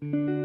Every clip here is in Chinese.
thank you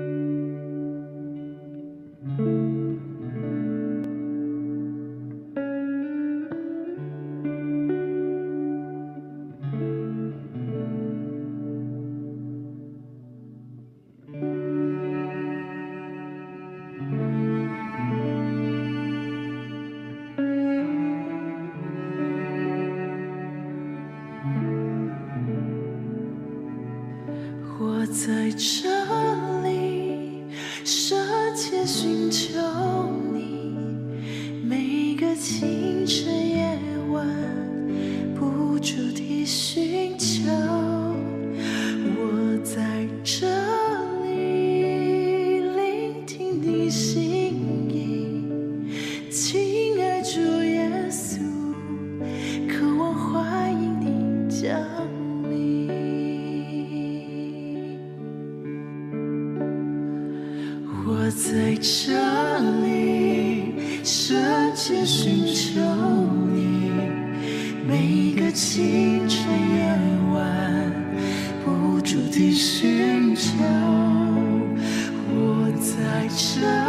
的喧嚣，我在这。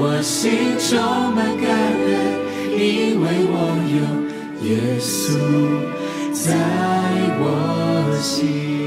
我心充满感恩，因为我有耶稣在我心。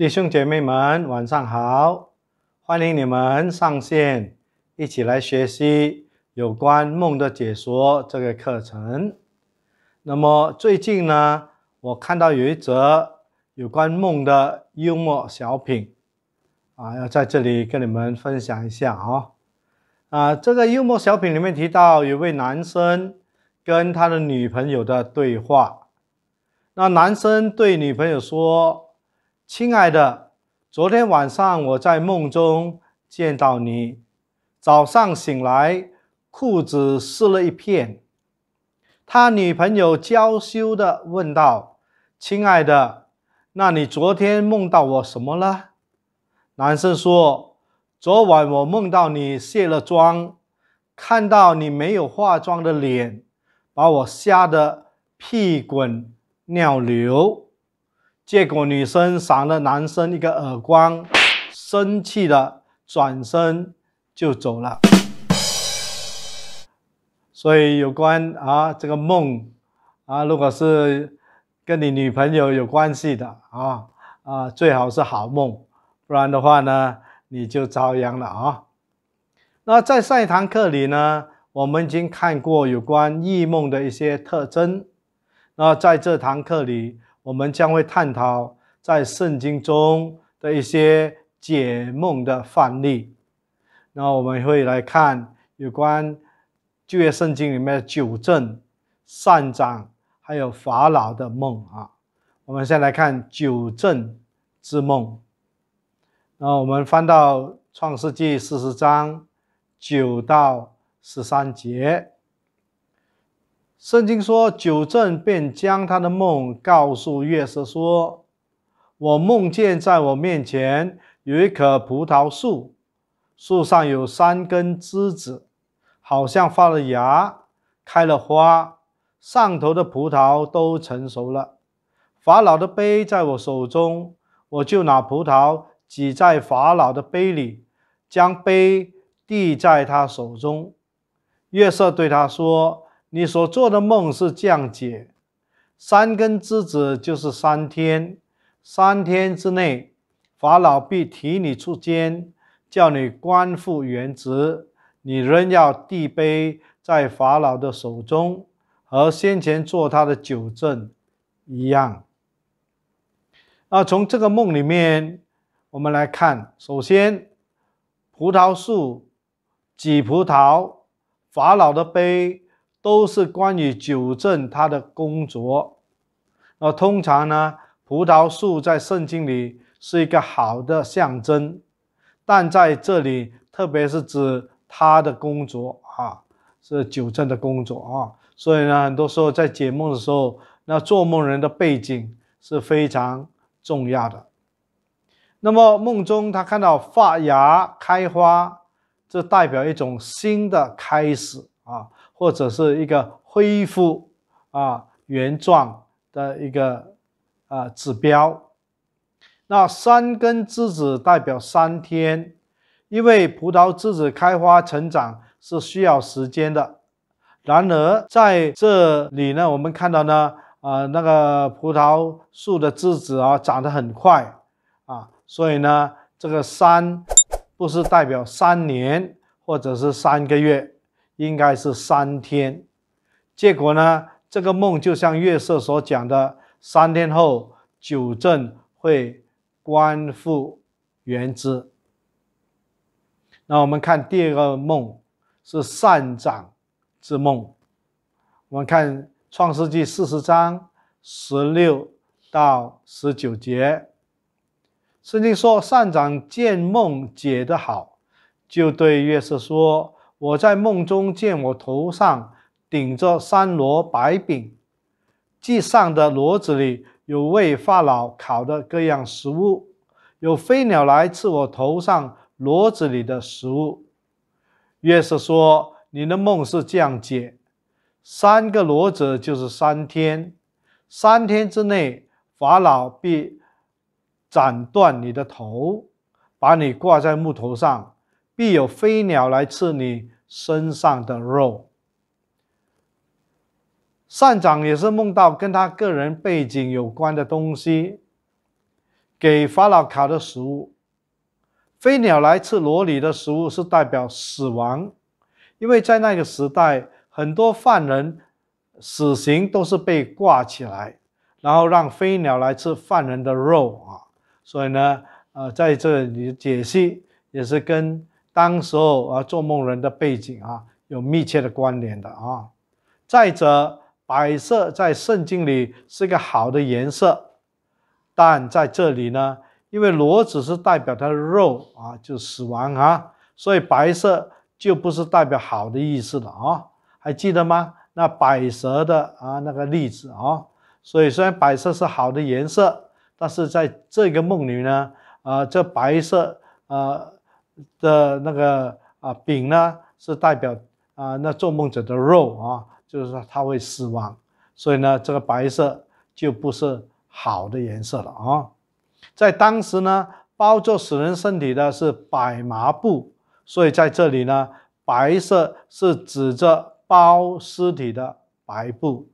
弟兄姐妹们，晚上好！欢迎你们上线，一起来学习有关梦的解说这个课程。那么最近呢，我看到有一则有关梦的幽默小品，啊，要在这里跟你们分享一下啊。啊，这个幽默小品里面提到有位男生跟他的女朋友的对话，那男生对女朋友说。亲爱的，昨天晚上我在梦中见到你，早上醒来裤子湿了一片。他女朋友娇羞地问道：“亲爱的，那你昨天梦到我什么了？”男生说：“昨晚我梦到你卸了妆，看到你没有化妆的脸，把我吓得屁滚尿流。”结果女生赏了男生一个耳光，生气的转身就走了。所以有关啊这个梦啊，如果是跟你女朋友有关系的啊啊，最好是好梦，不然的话呢，你就遭殃了啊。那在上一堂课里呢，我们已经看过有关异梦的一些特征，那在这堂课里。我们将会探讨在圣经中的一些解梦的范例，然后我们会来看有关旧约圣经里面的九正、善长，还有法老的梦啊。我们先来看九正之梦，然后我们翻到创世纪四十章九到十三节。圣经说，酒正便将他的梦告诉约瑟，说：“我梦见在我面前有一棵葡萄树，树上有三根枝子，好像发了芽，开了花，上头的葡萄都成熟了。法老的杯在我手中，我就拿葡萄挤在法老的杯里，将杯递在他手中。”约瑟对他说。你所做的梦是降解，三根之子就是三天，三天之内法老必提你出监，叫你官复原职，你仍要地碑在法老的手中，和先前做他的九证一样。那从这个梦里面，我们来看，首先葡萄树挤葡萄，法老的杯。都是关于纠正他的工作。那通常呢，葡萄树在圣经里是一个好的象征，但在这里，特别是指他的工作啊，是纠正的工作啊。所以呢，很多时候在解梦的时候，那做梦人的背景是非常重要的。那么梦中他看到发芽、开花，这代表一种新的开始啊。或者是一个恢复啊原状的一个啊指标，那三根枝子代表三天，因为葡萄枝子开花成长是需要时间的。然而在这里呢，我们看到呢啊那个葡萄树的枝子啊长得很快啊，所以呢这个三不是代表三年或者是三个月。应该是三天，结果呢？这个梦就像月色所讲的，三天后九镇会官复原职。那我们看第二个梦是善长之梦。我们看《创世纪》四十章十六到十九节，圣经说善长见梦解得好，就对月色说。我在梦中见我头上顶着三箩白饼，祭上的箩子里有为法老烤的各样食物，有飞鸟来吃我头上箩子里的食物。约瑟说：“你的梦是这样解，三个箩子就是三天，三天之内法老必斩断你的头，把你挂在木头上。”必有飞鸟来吃你身上的肉。善长也是梦到跟他个人背景有关的东西，给法老烤的食物，飞鸟来吃罗里的食物是代表死亡，因为在那个时代，很多犯人死刑都是被挂起来，然后让飞鸟来吃犯人的肉啊，所以呢，呃，在这里解析也是跟。当时候啊，做梦人的背景啊，有密切的关联的啊。再者，白色在圣经里是一个好的颜色，但在这里呢，因为骡子是代表它的肉啊，就死亡啊，所以白色就不是代表好的意思了啊。还记得吗？那百蛇的啊那个例子啊。所以虽然白色是好的颜色，但是在这个梦里呢，啊，这白色啊。的那个啊，饼呢是代表啊，那做梦者的肉啊，就是说他会死亡，所以呢，这个白色就不是好的颜色了啊。在当时呢，包做死人身体的是百麻布，所以在这里呢，白色是指着包尸体的白布。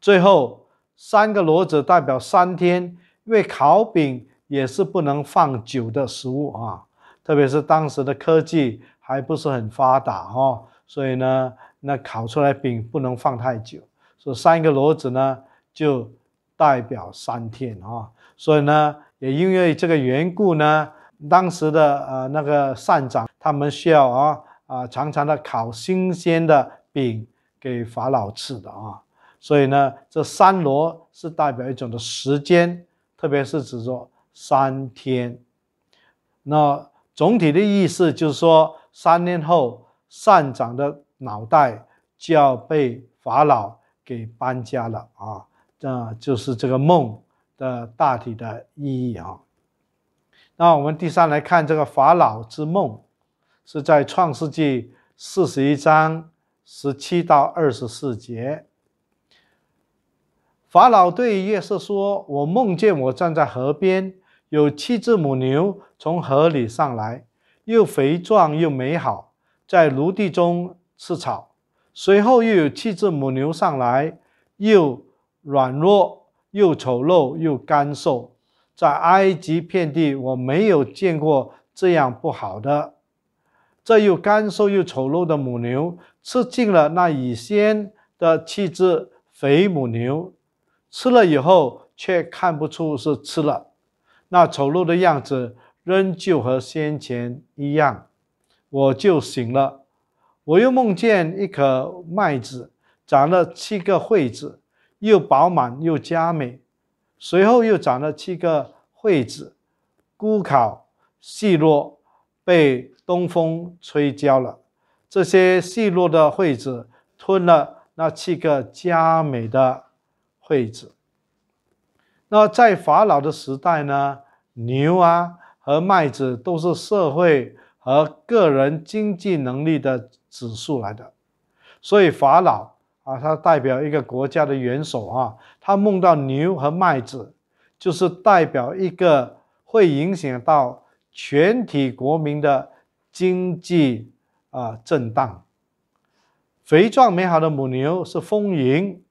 最后三个骡子代表三天，因为烤饼也是不能放久的食物啊。特别是当时的科技还不是很发达哈，所以呢，那烤出来饼不能放太久，所以三个骡子呢就代表三天啊。所以呢，也因为这个缘故呢，当时的呃那个善长他们需要啊啊常常的烤新鲜的饼给法老吃的啊。所以呢，这三螺是代表一种的时间，特别是指说三天。那。总体的意思就是说，三年后，善长的脑袋就要被法老给搬家了啊！这就是这个梦的大体的意义啊。那我们第三来看这个法老之梦，是在创世纪四十一章十七到二十四节。法老对约瑟说：“我梦见我站在河边，有七只母牛。”从河里上来，又肥壮又美好，在芦地中吃草。随后又有气质母牛上来，又软弱又丑陋又干瘦。在埃及遍地，我没有见过这样不好的。这又干瘦又丑陋的母牛吃尽了那以前的气质肥母牛，吃了以后却看不出是吃了，那丑陋的样子。仍旧和先前一样，我就醒了。我又梦见一颗麦子长了七个穗子，又饱满又佳美。随后又长了七个穗子，枯槁细弱，被东风吹焦了。这些细弱的穗子吞了那七个佳美的穗子。那在法老的时代呢？牛啊！而麦子都是社会和个人经济能力的指数来的，所以法老啊，他代表一个国家的元首啊，他梦到牛和麦子，就是代表一个会影响到全体国民的经济啊震荡。肥壮美好的母牛是丰盈，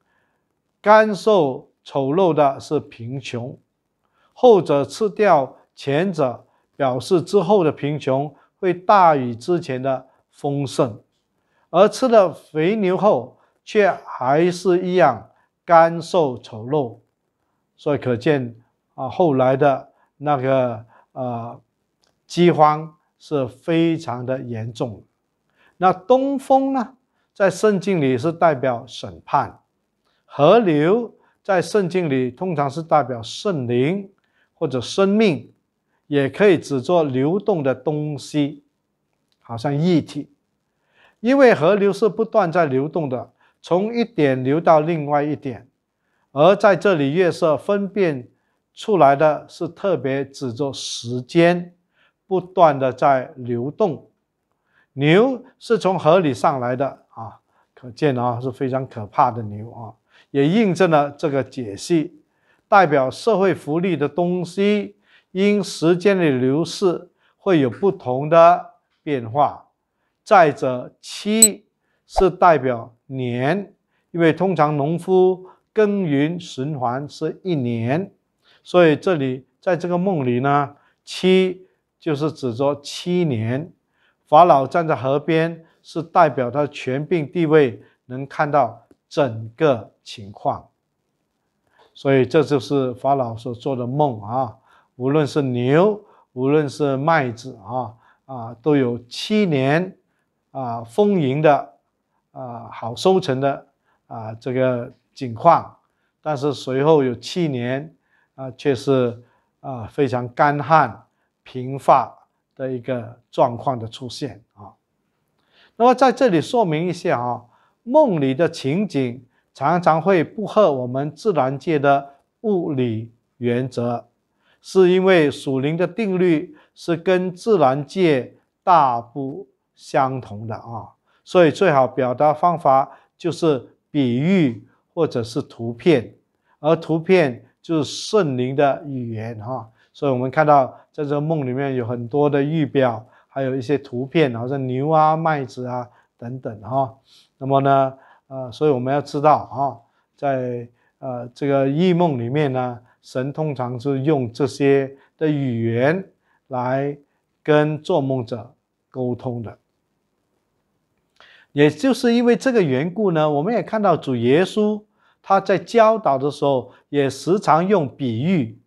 干瘦丑陋的是贫穷，后者吃掉前者。表示之后的贫穷会大于之前的丰盛，而吃了肥牛后却还是一样干瘦丑陋，所以可见啊后来的那个呃饥荒是非常的严重。那东风呢，在圣经里是代表审判；河流在圣经里通常是代表圣灵或者生命。也可以只做流动的东西，好像液体，因为河流是不断在流动的，从一点流到另外一点。而在这里，月色分辨出来的是特别只做时间不断的在流动。牛是从河里上来的啊，可见啊是非常可怕的牛啊，也印证了这个解析，代表社会福利的东西。因时间的流逝会有不同的变化。再者，七是代表年，因为通常农夫耕耘循环是一年，所以这里在这个梦里呢，七就是指着七年。法老站在河边是代表他权柄地位，能看到整个情况，所以这就是法老所做的梦啊。无论是牛，无论是麦子啊啊，都有七年啊丰盈的啊好收成的啊这个景况，但是随后有七年啊却是啊非常干旱频发的一个状况的出现啊。那么在这里说明一下啊，梦里的情景常常会不合我们自然界的物理原则。是因为属灵的定律是跟自然界大不相同的啊，所以最好表达方法就是比喻或者是图片，而图片就是圣灵的语言哈。所以我们看到在这个梦里面有很多的预表，还有一些图片，好像牛啊、麦子啊等等哈。那么呢，呃，所以我们要知道啊，在呃这个异梦里面呢。神通常是用这些的语言来跟做梦者沟通的，也就是因为这个缘故呢，我们也看到主耶稣他在教导的时候也时常用比喻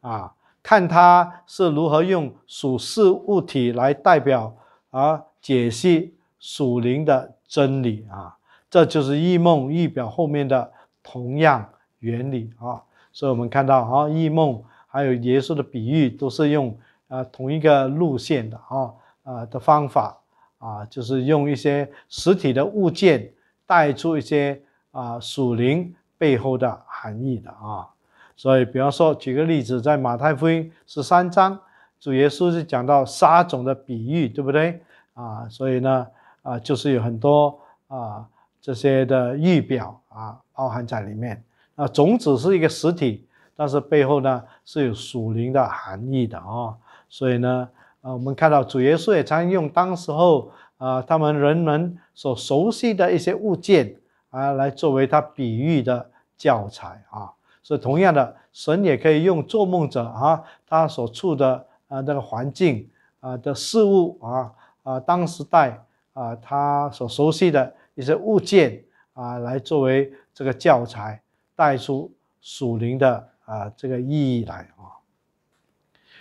啊，看他是如何用属事物体来代表啊解析属灵的真理啊，这就是意梦预表后面的同样原理啊。所以我们看到啊，异梦还有耶稣的比喻，都是用啊同一个路线的啊啊的方法啊，就是用一些实体的物件带出一些啊属灵背后的含义的啊。所以，比方说举个例子，在马太福音十三章，主耶稣是讲到沙种的比喻，对不对啊？所以呢啊，就是有很多啊这些的预表啊，包含在里面。啊，种子是一个实体，但是背后呢是有属灵的含义的啊。所以呢，啊，我们看到主耶稣也常用当时候啊，他们人们所熟悉的一些物件啊，来作为他比喻的教材啊。所以同样的，神也可以用做梦者啊，他所处的啊那个环境啊的事物啊啊当时代啊他所熟悉的一些物件啊，来作为这个教材。带出属灵的啊这个意义来啊。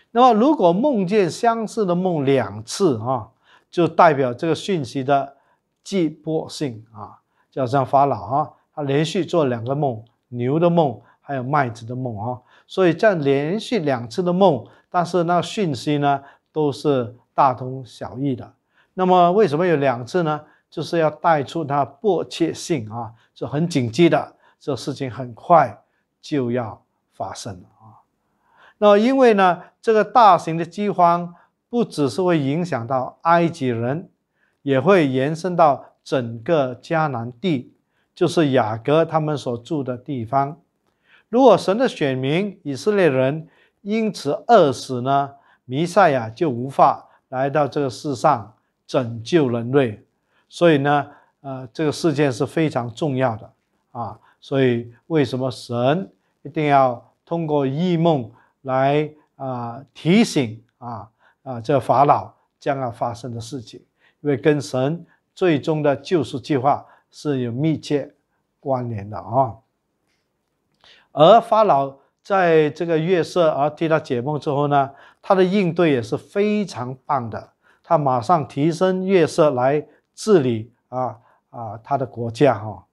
那么，如果梦见相似的梦两次啊，就代表这个讯息的紧迫性啊，就好像法老啊，他连续做两个梦，牛的梦还有麦子的梦啊，所以这样连续两次的梦，但是那讯息呢都是大同小异的。那么为什么有两次呢？就是要带出它迫切性啊，是很紧急的。这事情很快就要发生了啊！那么，因为呢，这个大型的饥荒不只是会影响到埃及人，也会延伸到整个迦南地，就是雅各他们所住的地方。如果神的选民以色列人因此饿死呢，弥赛亚就无法来到这个世上拯救人类。所以呢，呃，这个事件是非常重要的啊！所以，为什么神一定要通过异梦来啊提醒啊啊这法老将要发生的事情？因为跟神最终的救赎计划是有密切关联的啊。而法老在这个月色而替他解梦之后呢，他的应对也是非常棒的。他马上提升月色来治理啊啊他的国家哈。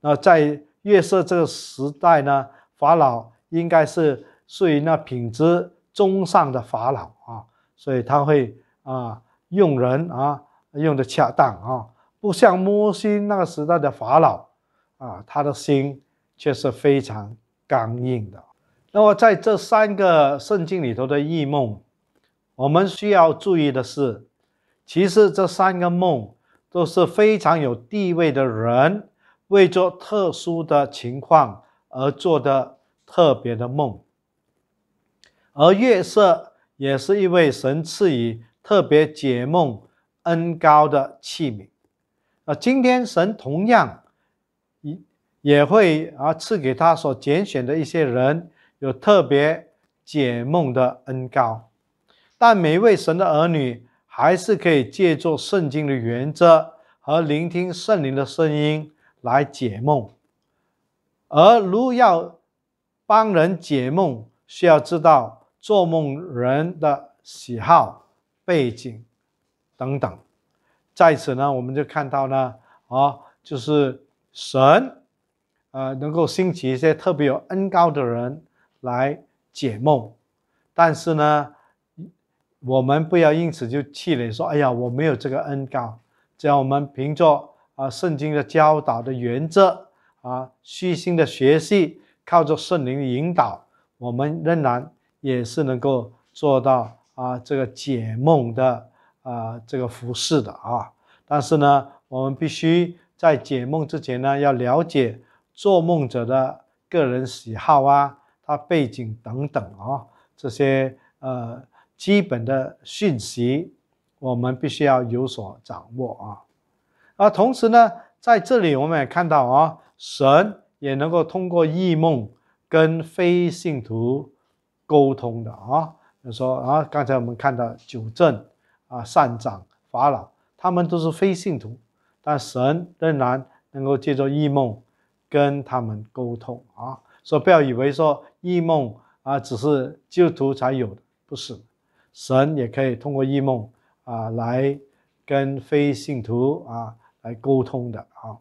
那在月色这个时代呢，法老应该是属于那品质中上的法老啊，所以他会啊用人啊用的恰当啊，不像摩西那个时代的法老啊，他的心却是非常刚硬的。那么在这三个圣经里头的异梦，我们需要注意的是，其实这三个梦都是非常有地位的人。为做特殊的情况而做的特别的梦，而月色也是一位神赐予特别解梦恩高的器皿。啊，今天神同样也也会啊赐给他所拣选的一些人有特别解梦的恩高。但每一位神的儿女还是可以借助圣经的原则和聆听圣灵的声音。来解梦，而如要帮人解梦，需要知道做梦人的喜好、背景等等。在此呢，我们就看到呢，啊，就是神，呃，能够兴起一些特别有恩高的人来解梦，但是呢，我们不要因此就气馁，说，哎呀，我没有这个恩高，只要我们凭着啊，圣经的教导的原则啊，虚心的学习，靠着圣灵的引导，我们仍然也是能够做到啊，这个解梦的啊，这个服饰的啊。但是呢，我们必须在解梦之前呢，要了解做梦者的个人喜好啊，他背景等等啊，这些呃基本的讯息，我们必须要有所掌握啊。啊，同时呢，在这里我们也看到啊，神也能够通过异梦跟非信徒沟通的啊。说啊，刚才我们看到九正啊、善长、法老，他们都是非信徒，但神仍然能够借助异梦跟他们沟通啊。说不要以为说异梦啊，只是督徒才有的，不是，神也可以通过异梦啊来跟非信徒啊。来沟通的啊，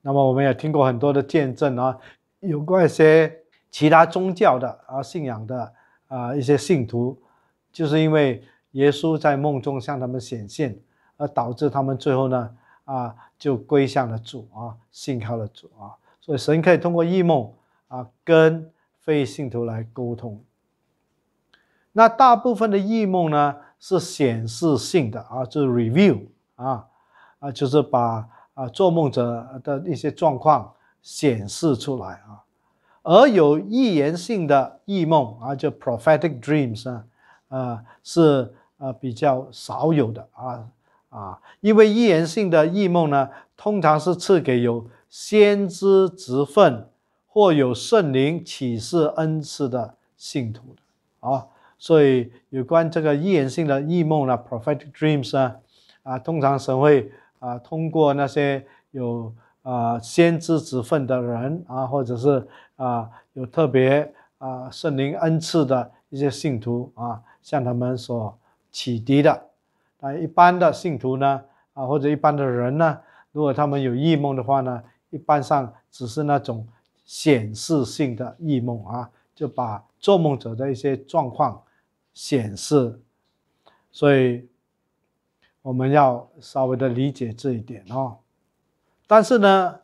那么我们也听过很多的见证啊，有过一些其他宗教的啊信仰的啊一些信徒，就是因为耶稣在梦中向他们显现，而导致他们最后呢啊就归向了主啊，信靠了主啊，所以神可以通过异梦啊跟非信徒来沟通。那大部分的异梦呢是显示性的啊，就是 review 啊。啊，就是把啊做梦者的一些状况显示出来啊，而有预言性的异梦啊，就 prophetic dreams 啊，呃，是呃比较少有的啊啊，因为预言性的异梦呢，通常是赐给有先知职分或有圣灵启示恩赐的信徒的啊，所以有关这个预言性的异梦呢，prophetic dreams 呢，啊，通常神会。啊，通过那些有啊先知之分的人啊，或者是啊有特别啊圣灵恩赐的一些信徒啊，向他们所启迪的。但一般的信徒呢，啊或者一般的人呢，如果他们有异梦的话呢，一般上只是那种显示性的异梦啊，就把做梦者的一些状况显示。所以。我们要稍微的理解这一点哦，但是呢，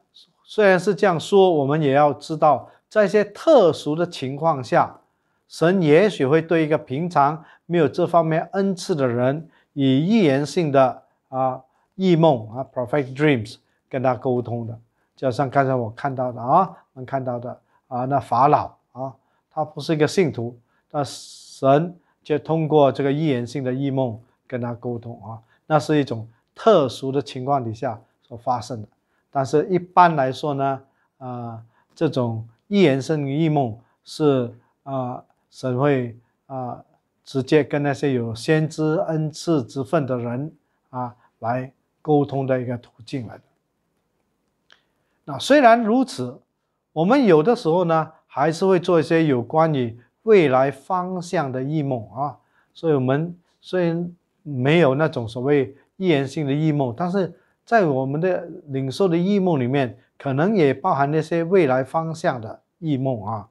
虽然是这样说，我们也要知道，在一些特殊的情况下，神也许会对一个平常没有这方面恩赐的人，以预言性的啊异梦啊 （perfect dreams） 跟他沟通的。就像刚才我看到的啊，能看到的啊，那法老啊，他不是一个信徒，那神就通过这个预言性的异梦跟他沟通啊。那是一种特殊的情况底下所发生的，但是一般来说呢，啊，这种预言于一梦是啊，神会啊直接跟那些有先知恩赐之分的人啊来沟通的一个途径来的。那虽然如此，我们有的时候呢，还是会做一些有关于未来方向的预梦啊，所以我们虽然没有那种所谓预言性的异梦，但是在我们的领受的异梦里面，可能也包含那些未来方向的异梦啊，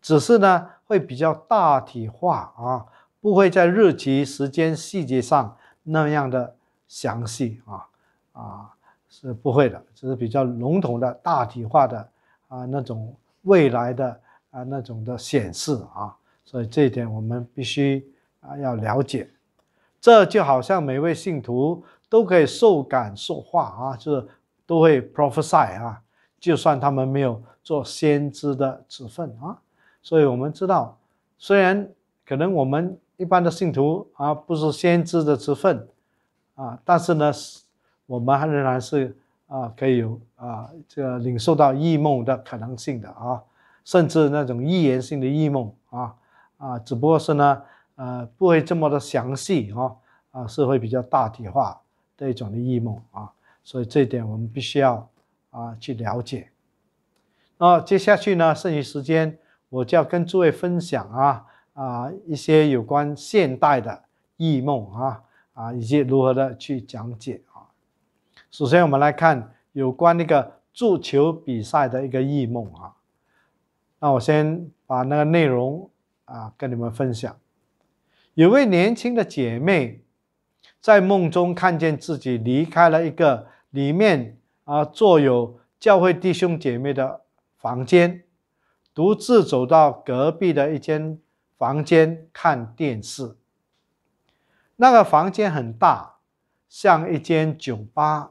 只是呢会比较大体化啊，不会在日期、时间、细节上那样的详细啊啊是不会的，只是比较笼统的大体化的啊那种未来的啊那种的显示啊，所以这一点我们必须啊要了解。这就好像每位信徒都可以受感受化啊，就是都会 prophesy 啊，就算他们没有做先知的职分啊，所以我们知道，虽然可能我们一般的信徒啊不是先知的职分啊，但是呢，我们还仍然是啊可以有啊这个领受到异梦的可能性的啊，甚至那种预言性的异梦啊啊，只不过是呢。呃，不会这么的详细啊，啊，是会比较大体化的一种的异梦啊，所以这一点我们必须要啊去了解。那接下去呢，剩余时间我就要跟诸位分享啊啊一些有关现代的异梦啊啊以及如何的去讲解啊。首先我们来看有关那个足球比赛的一个异梦啊，那我先把那个内容啊跟你们分享。有位年轻的姐妹在梦中看见自己离开了一个里面啊坐有教会弟兄姐妹的房间，独自走到隔壁的一间房间看电视。那个房间很大，像一间酒吧，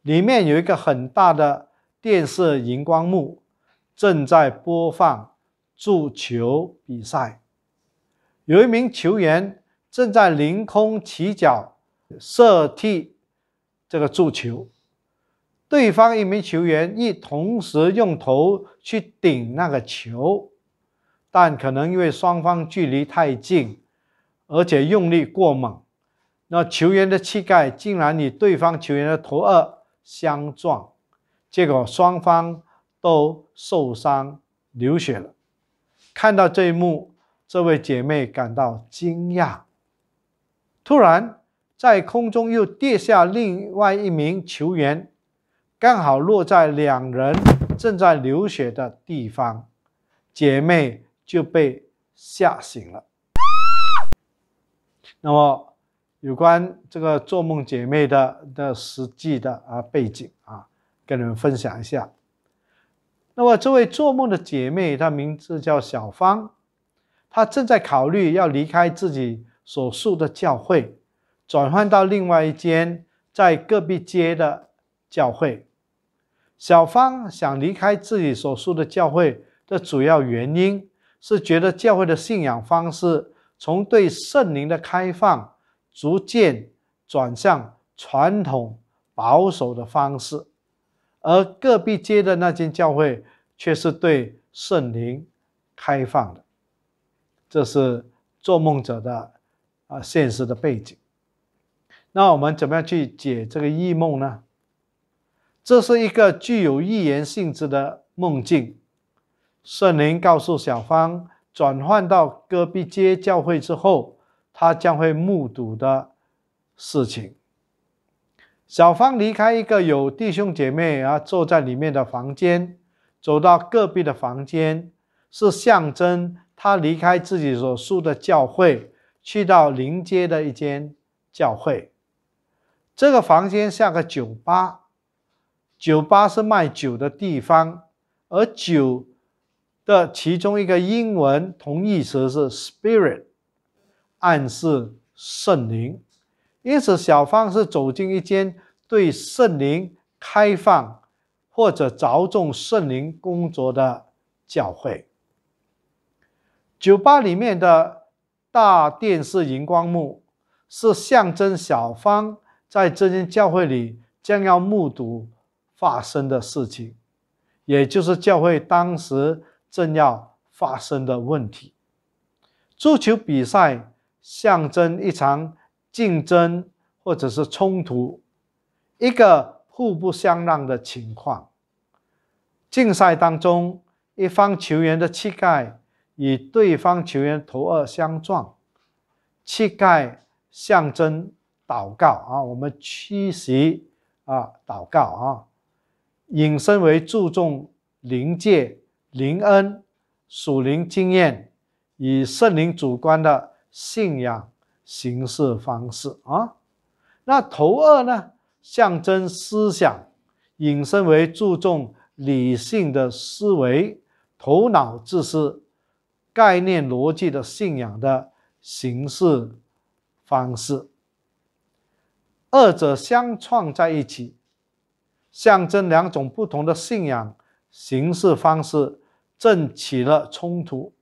里面有一个很大的电视荧光幕，正在播放足球比赛。有一名球员正在凌空起脚射踢这个足球，对方一名球员亦同时用头去顶那个球，但可能因为双方距离太近，而且用力过猛，那球员的膝盖竟然与对方球员的头二相撞，结果双方都受伤流血了。看到这一幕。这位姐妹感到惊讶，突然在空中又跌下另外一名球员，刚好落在两人正在流血的地方，姐妹就被吓醒了。那么，有关这个做梦姐妹的的实际的啊背景啊，跟你们分享一下。那么，这位做梦的姐妹，她名字叫小芳。他正在考虑要离开自己所述的教会，转换到另外一间在隔壁街的教会。小芳想离开自己所述的教会的主要原因是觉得教会的信仰方式从对圣灵的开放逐渐转向传统保守的方式，而隔壁街的那间教会却是对圣灵开放的。这是做梦者的啊现实的背景。那我们怎么样去解这个异梦呢？这是一个具有预言性质的梦境。圣灵告诉小芳，转换到戈壁街教会之后，他将会目睹的事情。小芳离开一个有弟兄姐妹啊坐在里面的房间，走到戈壁的房间。是象征他离开自己所属的教会，去到临街的一间教会。这个房间像个酒吧，酒吧是卖酒的地方，而酒的其中一个英文同义词是 spirit，暗示圣灵。因此，小芳是走进一间对圣灵开放或者着重圣灵工作的教会。酒吧里面的大电视荧光幕是象征小方在这间教会里将要目睹发生的事情，也就是教会当时正要发生的问题。足球比赛象征一场竞争或者是冲突，一个互不相让的情况。竞赛当中，一方球员的气概。与对方球员头二相撞，膝盖象征祷告啊，我们屈膝啊，祷告啊，引申为注重灵界、灵恩、属灵经验，以圣灵主观的信仰形式方式啊。那头二呢，象征思想，引申为注重理性的思维、头脑知识。概念逻辑的信仰的形式方式，二者相创在一起，象征两种不同的信仰形式方式正起了冲突。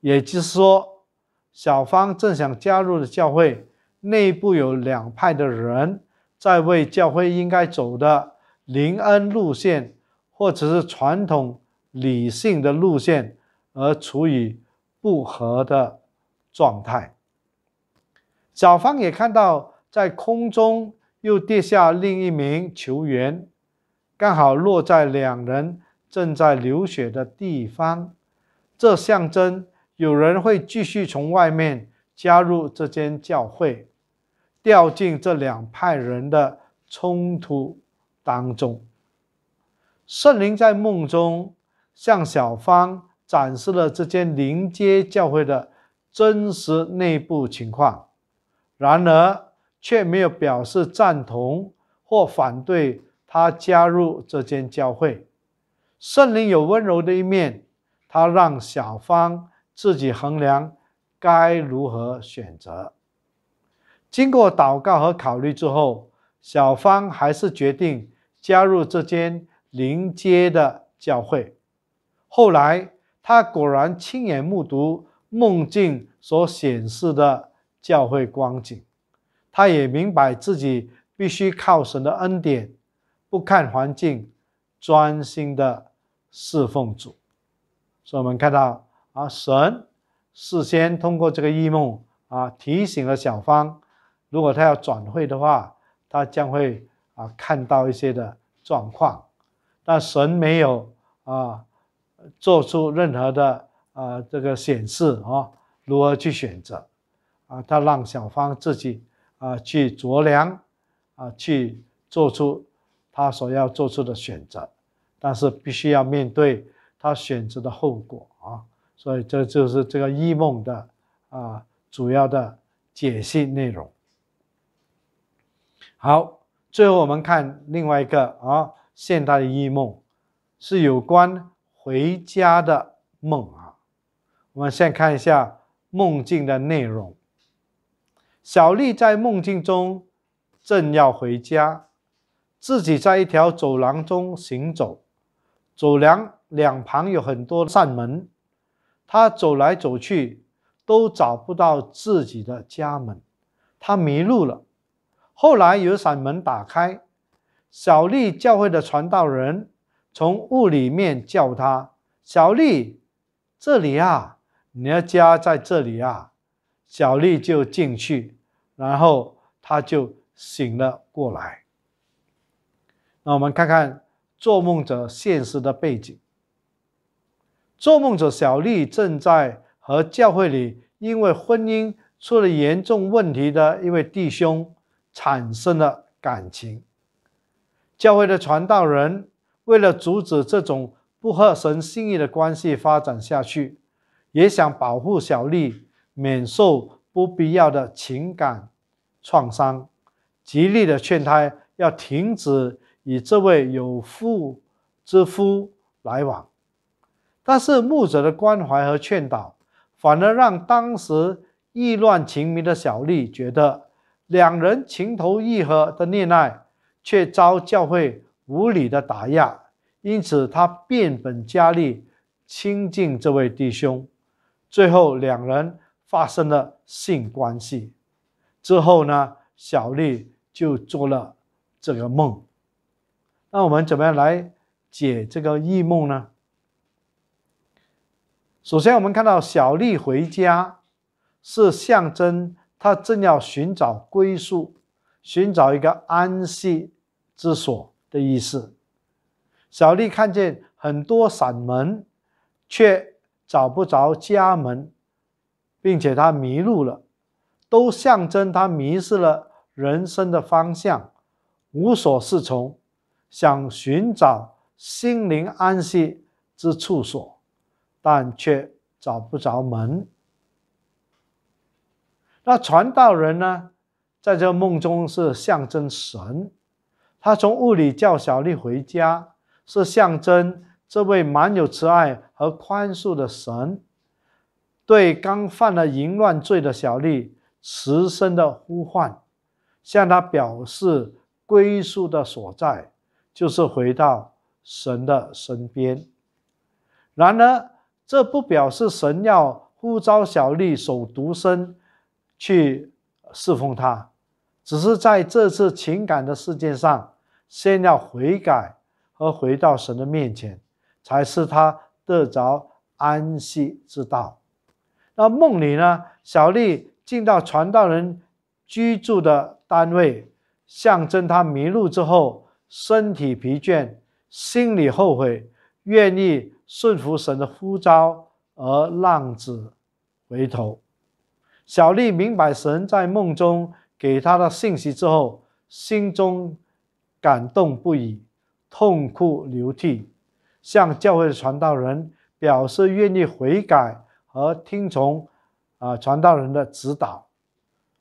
也就是说，小芳正想加入的教会内部有两派的人在为教会应该走的灵恩路线，或者是传统理性的路线。而处于不和的状态。小芳也看到，在空中又跌下另一名球员，刚好落在两人正在流血的地方。这象征有人会继续从外面加入这间教会，掉进这两派人的冲突当中。圣灵在梦中向小芳。展示了这间临街教会的真实内部情况，然而却没有表示赞同或反对他加入这间教会。圣灵有温柔的一面，他让小芳自己衡量该如何选择。经过祷告和考虑之后，小芳还是决定加入这间临街的教会。后来。他果然亲眼目睹梦境所显示的教会光景，他也明白自己必须靠神的恩典，不看环境，专心的侍奉主。所以，我们看到啊，神事先通过这个异梦啊，提醒了小芳，如果他要转会的话，他将会啊看到一些的状况。但神没有啊。做出任何的啊这个显示啊，如何去选择啊？他让小芳自己啊去酌量啊去做出他所要做出的选择，但是必须要面对他选择的后果啊。所以这就是这个异梦的啊主要的解析内容。好，最后我们看另外一个啊现代的异梦是有关。回家的梦啊，我们先看一下梦境的内容。小丽在梦境中正要回家，自己在一条走廊中行走，走廊两旁有很多扇门，她走来走去都找不到自己的家门，她迷路了。后来有扇门打开，小丽教会的传道人。从雾里面叫他小丽，这里啊，你的家在这里啊，小丽就进去，然后他就醒了过来。那我们看看做梦者现实的背景。做梦者小丽正在和教会里因为婚姻出了严重问题的一位弟兄产生了感情，教会的传道人。为了阻止这种不合神心意的关系发展下去，也想保护小丽免受不必要的情感创伤，极力的劝她要停止与这位有妇之夫来往。但是牧者的关怀和劝导，反而让当时意乱情迷的小丽觉得，两人情投意合的恋爱，却遭教会。无理的打压，因此他变本加厉亲近这位弟兄，最后两人发生了性关系。之后呢，小丽就做了这个梦。那我们怎么样来解这个异梦呢？首先，我们看到小丽回家，是象征她正要寻找归宿，寻找一个安息之所。的意思，小丽看见很多散门，却找不着家门，并且她迷路了，都象征她迷失了人生的方向，无所适从，想寻找心灵安息之处所，但却找不着门。那传道人呢，在这梦中是象征神。他从雾里叫小丽回家，是象征这位满有慈爱和宽恕的神，对刚犯了淫乱罪的小丽慈声的呼唤，向他表示归宿的所在，就是回到神的身边。然而，这不表示神要呼召小丽守独身去侍奉他，只是在这次情感的事件上。先要悔改，和回到神的面前，才是他得着安息之道。那梦里呢？小丽进到传道人居住的单位，象征他迷路之后，身体疲倦，心里后悔，愿意顺服神的呼召而浪子回头。小丽明白神在梦中给他的信息之后，心中。感动不已，痛哭流涕，向教会的传道人表示愿意悔改和听从啊传道人的指导，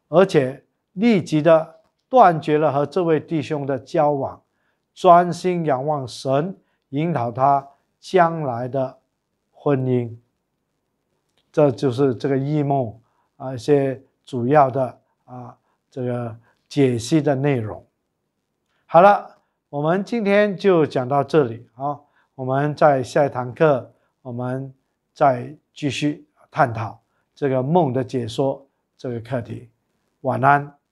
而且立即的断绝了和这位弟兄的交往，专心仰望神，引导他将来的婚姻。这就是这个异梦啊一些主要的啊这个解析的内容。好了，我们今天就讲到这里啊。我们在下一堂课，我们再继续探讨这个梦的解说这个课题。晚安。